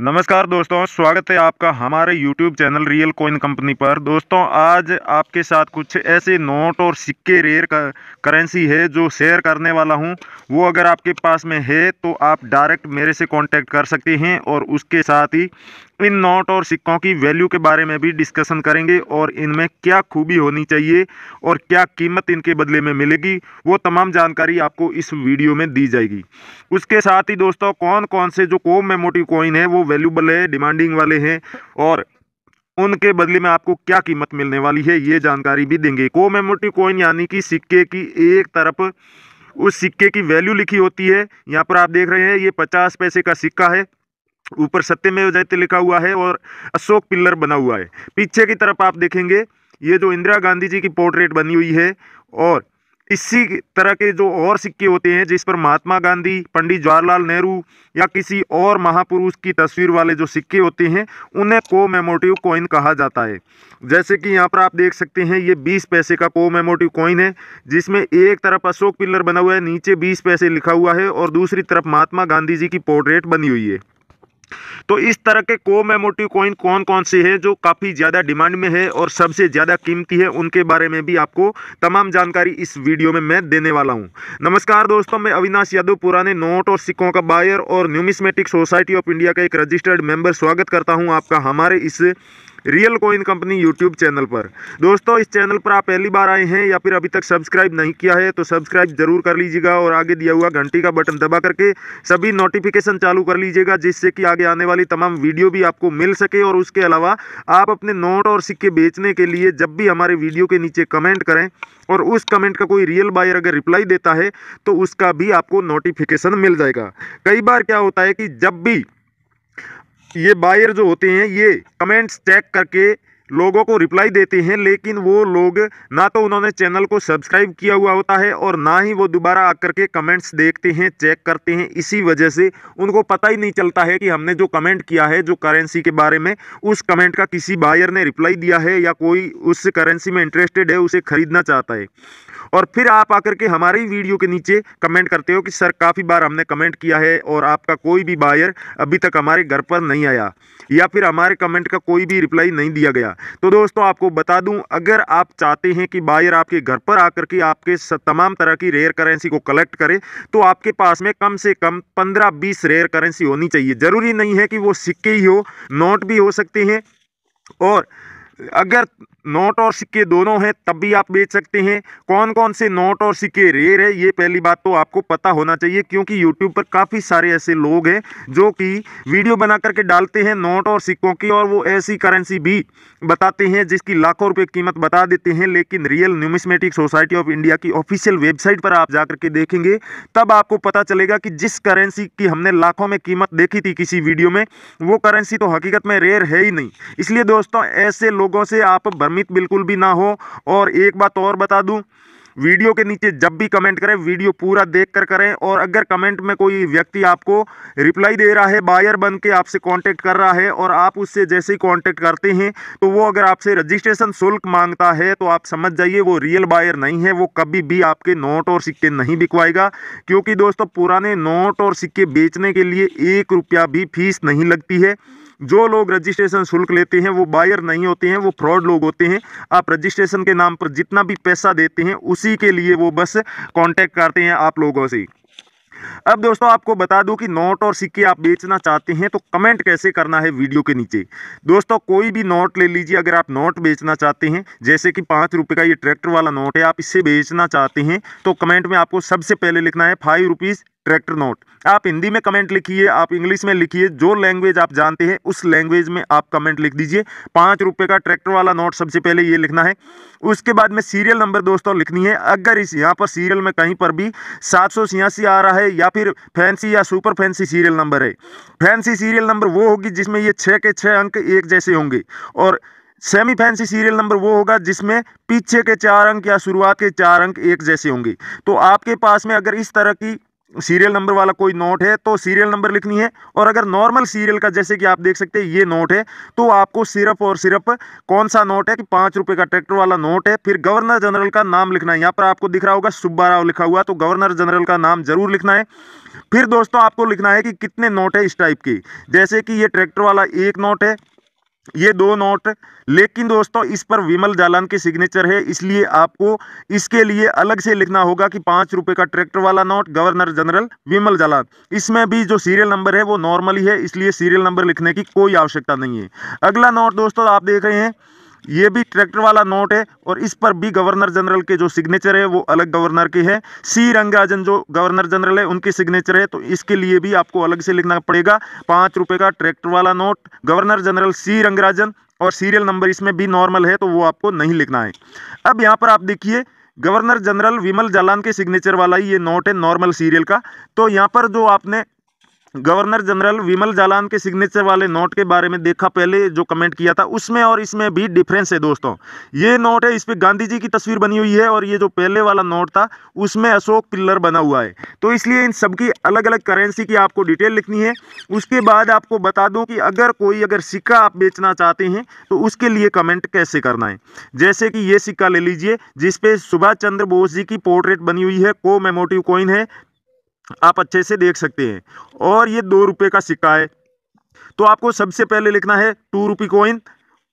नमस्कार दोस्तों स्वागत है आपका हमारे YouTube channel real coin company पर दोस्तों आज आपके साथ कुछ ऐसे नोट और सिक्के रेयर करेंसी है जो शेयर करने वाला हूं वो अगर आपके पास में है तो आप डायरेक्ट मेरे से कांटेक्ट कर सकते हैं और उसके साथ ही इन नोट और सिक्कों की वैल्यू के बारे में भी डिस्कशन करेंगे और इनमें क्या खूबी होनी चाहिए और क्या कीमत इनके बदले में मिलेगी वो तमाम जानकारी आपको इस वीडियो में दी जाएगी उसके साथ ही दोस्तों कौन कौन से जो कोम मेमोटिव कॉइन है वो वैल्यूबल है डिमांडिंग वाले हैं और उनके बदले में आपको क्या कीमत मिलने वाली है ये जानकारी भी देंगे को मेमोटिव कॉइन यानी कि सिक्के की एक तरफ उस सिक्के की वैल्यू लिखी होती है यहाँ पर आप देख रहे हैं ये पचास पैसे का सिक्का है ऊपर सत्यमेव जयते लिखा हुआ है और अशोक पिल्लर बना हुआ है पीछे की तरफ आप देखेंगे ये जो इंदिरा गांधी जी की पोर्ट्रेट बनी हुई है और इसी तरह के जो और सिक्के होते हैं जिस पर महात्मा गांधी पंडित जवाहरलाल नेहरू या किसी और महापुरुष की तस्वीर वाले जो सिक्के होते हैं उन्हें को मेमोटिव कॉइन कहा जाता है जैसे कि यहाँ पर आप देख सकते हैं ये 20 पैसे का को मेमोटिव कॉइन है जिसमें एक तरफ अशोक पिल्लर बना हुआ है नीचे 20 पैसे लिखा हुआ है और दूसरी तरफ महात्मा गांधी जी की पोर्ट्रेट बनी हुई है तो इस तरह के को मेमोटिव कॉइन कौन कौन से हैं जो काफ़ी ज़्यादा डिमांड में है और सबसे ज़्यादा कीमती है उनके बारे में भी आपको तमाम जानकारी इस वीडियो में मैं देने वाला हूँ नमस्कार दोस्तों मैं अविनाश यादव पुराने नोट और सिक्कों का बायर और न्यूमिस्मेटिक सोसाइटी ऑफ इंडिया का एक रजिस्टर्ड मेंबर स्वागत करता हूँ आपका हमारे इस real coin company YouTube channel पर दोस्तों इस चैनल पर आप पहली बार आए हैं या फिर अभी तक सब्सक्राइब नहीं किया है तो सब्सक्राइब जरूर कर लीजिएगा और आगे दिया हुआ घंटी का बटन दबा करके सभी नोटिफिकेशन चालू कर लीजिएगा जिससे कि आगे आने वाली तमाम वीडियो भी आपको मिल सके और उसके अलावा आप अपने नोट और सिक्के बेचने के लिए जब भी हमारे वीडियो के नीचे कमेंट करें और उस कमेंट का कोई रियल बायर अगर रिप्लाई देता है तो उसका भी आपको नोटिफिकेशन मिल जाएगा कई बार क्या होता है कि जब भी ये बायर जो होते हैं ये कमेंट्स चेक करके लोगों को रिप्लाई देते हैं लेकिन वो लोग ना तो उन्होंने चैनल को सब्सक्राइब किया हुआ होता है और ना ही वो दोबारा आकर के कमेंट्स देखते हैं चेक करते हैं इसी वजह से उनको पता ही नहीं चलता है कि हमने जो कमेंट किया है जो करेंसी के बारे में उस कमेंट का किसी बायर ने रिप्लाई दिया है या कोई उस करेंसी में इंटरेस्टेड है उसे खरीदना चाहता है और फिर आप आकर के हमारी वीडियो के नीचे कमेंट करते हो कि सर काफ़ी बार हमने कमेंट किया है और आपका कोई भी बायर अभी तक हमारे घर पर नहीं आया या फिर हमारे कमेंट का कोई भी रिप्लाई नहीं दिया गया तो दोस्तों आपको बता दूं अगर आप चाहते हैं कि बायर आपके घर पर आकर के आपके तमाम तरह की रेयर करेंसी को कलेक्ट करे तो आपके पास में कम से कम पंद्रह बीस रेयर करेंसी होनी चाहिए ज़रूरी नहीं है कि वो सिक्के ही हो नोट भी हो सकते हैं और अगर नोट और सिक्के दोनों हैं तब भी आप बेच सकते हैं कौन कौन से नोट और सिक्के रेयर है ये पहली बात तो आपको पता होना चाहिए क्योंकि यूट्यूब पर काफ़ी सारे ऐसे लोग हैं जो कि वीडियो बना करके डालते हैं नोट और सिक्कों की और वो ऐसी करेंसी भी बताते हैं जिसकी लाखों रुपये कीमत बता देते हैं लेकिन real numismatic society of India की ऑफिशियल वेबसाइट पर आप जा के देखेंगे तब आपको पता चलेगा कि जिस करेंसी की हमने लाखों में कीमत देखी थी किसी वीडियो में वो करेंसी तो हकीकत में रेयर है ही नहीं इसलिए दोस्तों ऐसे लोगों से आप भ्रमित बिल्कुल भी ना हो और एक बात और बता दूँ वीडियो के नीचे जब भी कमेंट करें वीडियो पूरा देख कर करें और अगर कमेंट में कोई व्यक्ति आपको रिप्लाई दे रहा है बायर बन के आपसे कॉन्टैक्ट कर रहा है और आप उससे जैसे ही कॉन्टेक्ट करते हैं तो वो अगर आपसे रजिस्ट्रेशन शुल्क मांगता है तो आप समझ जाइए वो रियल बायर नहीं है वो कभी भी आपके नोट और सिक्के नहीं बिकवाएगा क्योंकि दोस्तों पुराने नोट और सिक्के बेचने के लिए एक रुपया भी फीस नहीं लगती है जो लोग रजिस्ट्रेशन शुल्क लेते हैं वो बायर नहीं होते हैं वो फ्रॉड लोग होते हैं आप रजिस्ट्रेशन के नाम पर जितना भी पैसा देते हैं उस उसी के लिए वो बस कॉन्टेक्ट करते हैं आप लोगों से अब दोस्तों आपको बता दूं कि नोट और सिक्के आप बेचना चाहते हैं तो कमेंट कैसे करना है वीडियो के नीचे दोस्तों कोई भी नोट ले लीजिए अगर आप नोट बेचना चाहते हैं जैसे कि पाँच रुपये का ये ट्रैक्टर वाला नोट है आप इसे बेचना चाहते हैं तो कमेंट में आपको सबसे पहले लिखना है फाइव रुपीज़ ट्रैक्टर नोट आप हिंदी में कमेंट लिखिए आप इंग्लिश में लिखिए जो लैंग्वेज आप जानते हैं उस लैंग्वेज में आप कमेंट लिख दीजिए पाँच रुपये का ट्रैक्टर वाला नोट सबसे पहले ये लिखना है उसके बाद में सीरियल नंबर दोस्तों लिखनी है अगर इस यहाँ पर सीरियल में कहीं पर भी सात सौ छियासी आ रहा है या फिर फैंसी या सुपर फैंसी सीरियल नंबर है फैंसी सीरियल नंबर वो होगी जिसमें ये छः के छः अंक एक जैसे होंगे और सेमी फैंसी सीरियल नंबर वो होगा जिसमें पीछे के चार अंक या शुरुआत के चार अंक एक जैसे होंगे तो आपके पास में अगर इस तरह की सीरियल नंबर वाला कोई नोट है तो सीरियल नंबर लिखनी है और अगर नॉर्मल सीरियल का जैसे कि आप देख सकते हैं ये नोट है तो आपको सिर्फ और सिर्फ कौन सा नोट है कि पाँच रुपये का ट्रैक्टर वाला नोट है फिर गवर्नर जनरल का नाम लिखना है यहाँ पर आपको दिख रहा होगा सुब्बा राव लिखा हुआ तो गवर्नर जनरल का नाम जरूर लिखना है फिर दोस्तों आपको लिखना है कि कितने नोट है इस टाइप की जैसे कि ये ट्रैक्टर वाला एक नोट है ये दो नोट लेकिन दोस्तों इस पर विमल जालान के सिग्नेचर है इसलिए आपको इसके लिए अलग से लिखना होगा कि पाँच रुपए का ट्रैक्टर वाला note governor general Bimal Jalan इसमें भी जो सीरियल नंबर है वो नॉर्मली है इसलिए सीरियल नंबर लिखने की कोई आवश्यकता नहीं है अगला नोट दोस्तों आप देख रहे हैं ये भी ट्रैक्टर वाला नोट है और इस पर भी गवर्नर जनरल के जो सिग्नेचर है वो अलग गवर्नर की है सी रंगराजन जो गवर्नर जनरल है उनकी सिग्नेचर है तो इसके लिए भी आपको अलग से लिखना पड़ेगा पाँच रुपये का ट्रैक्टर वाला note governor general C Rangarajan और सीरियल नंबर इसमें भी नॉर्मल है तो वो आपको नहीं लिखना है अब यहाँ पर आप देखिए गवर्नर जनरल विमल जालान के सिग्नेचर वाला ही ये नोट है नॉर्मल सीरियल का तो यहाँ पर जो आपने गवर्नर जनरल विमल जालान के सिग्नेचर वाले नोट के बारे में देखा पहले जो कमेंट किया था उसमें और इसमें भी डिफरेंस है दोस्तों ये नोट है इस पर गांधी जी की तस्वीर बनी हुई है और ये जो पहले वाला नोट था उसमें अशोक पिल्लर बना हुआ है तो इसलिए इन सबकी अलग अलग करेंसी की आपको डिटेल लिखनी है उसके बाद आपको बता दूँ कि अगर कोई अगर सिक्का आप बेचना चाहते हैं तो उसके लिए कमेंट कैसे करना है जैसे कि ये सिक्का ले लीजिए जिसपे सुभाष चंद्र बोस जी की पोर्ट्रेट बनी हुई है को मेमोटिव कॉइन है आप अच्छे से देख सकते हैं और ये दो रुपये का सिक्का है तो आपको सबसे पहले लिखना है टू रुपी कॉइन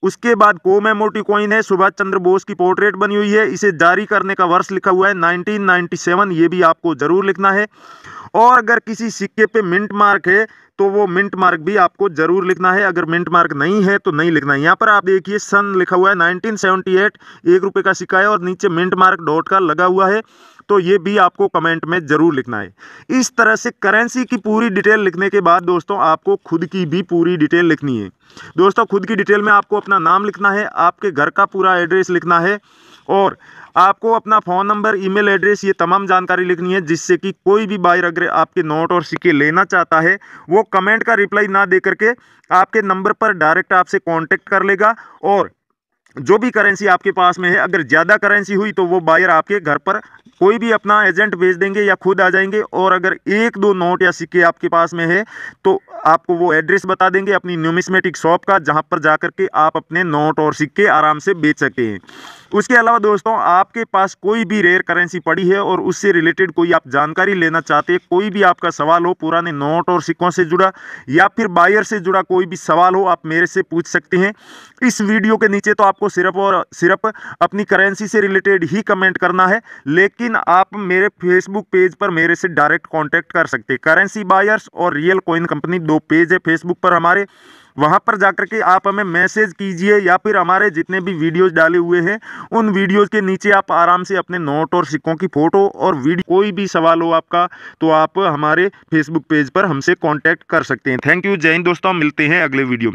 उसके बाद कोमेमोटी कॉइन है सुभाष चंद्र बोस की पोर्ट्रेट बनी हुई है इसे जारी करने का वर्ष लिखा हुआ है 1997 ये भी आपको ज़रूर लिखना है और अगर किसी सिक्के पे मिंट मार्क है तो वो मिंट मार्क भी आपको जरूर लिखना है अगर मिंट मार्क नहीं है तो नहीं लिखना है यहाँ पर आप देखिए सन लिखा हुआ है 1978 एक रुपये का सिक्का है और नीचे मिंट मार्क डॉट का लगा हुआ है तो ये भी आपको कमेंट में ज़रूर लिखना है इस तरह से करेंसी की पूरी डिटेल लिखने के बाद दोस्तों आपको खुद की भी पूरी डिटेल लिखनी है दोस्तों खुद की डिटेल में आपको अपना नाम लिखना है आपके घर का पूरा एड्रेस लिखना है और आपको अपना फ़ोन नंबर ईमेल एड्रेस ये तमाम जानकारी लिखनी है जिससे कि कोई भी बायर अगर आपके नोट और सिक्के लेना चाहता है वो कमेंट का रिप्लाई ना दे करके आपके नंबर पर डायरेक्ट आपसे कॉन्टेक्ट कर लेगा और जो भी करेंसी आपके पास में है अगर ज़्यादा करेंसी हुई तो वो बायर आपके घर पर कोई भी अपना एजेंट भेज देंगे या खुद आ जाएंगे और अगर एक दो नोट या सिक्के आपके पास में है तो आपको वो एड्रेस बता देंगे अपनी न्यूमिस्मेटिक शॉप का जहाँ पर जा के आप अपने नोट और सिक्के आराम से बेच सकते हैं उसके अलावा दोस्तों आपके पास कोई भी रेयर करेंसी पड़ी है और उससे रिलेटेड कोई आप जानकारी लेना चाहते हैं कोई भी आपका सवाल हो पुराने नोट और सिक्कों से जुड़ा या फिर बायर से जुड़ा कोई भी सवाल हो आप मेरे से पूछ सकते हैं इस वीडियो के नीचे तो आपको सिर्फ और सिर्फ अपनी करेंसी से रिलेटेड ही कमेंट करना है लेकिन आप मेरे फेसबुक पेज पर मेरे से डायरेक्ट कॉन्टैक्ट कर सकते हैं करेंसी बायर्स और रियल कोइन कंपनी दो पेज है फेसबुक पर हमारे वहाँ पर जाकर के आप हमें मैसेज कीजिए या फिर हमारे जितने भी वीडियोज़ डाले हुए हैं उन वीडियोज़ के नीचे आप आराम से अपने नोट और सिक्कों की फ़ोटो और वीडियो कोई भी सवाल हो आपका तो आप हमारे फेसबुक पेज पर हमसे कॉन्टैक्ट कर सकते हैं थैंक यू जय हिंद दोस्तों मिलते हैं अगले वीडियो में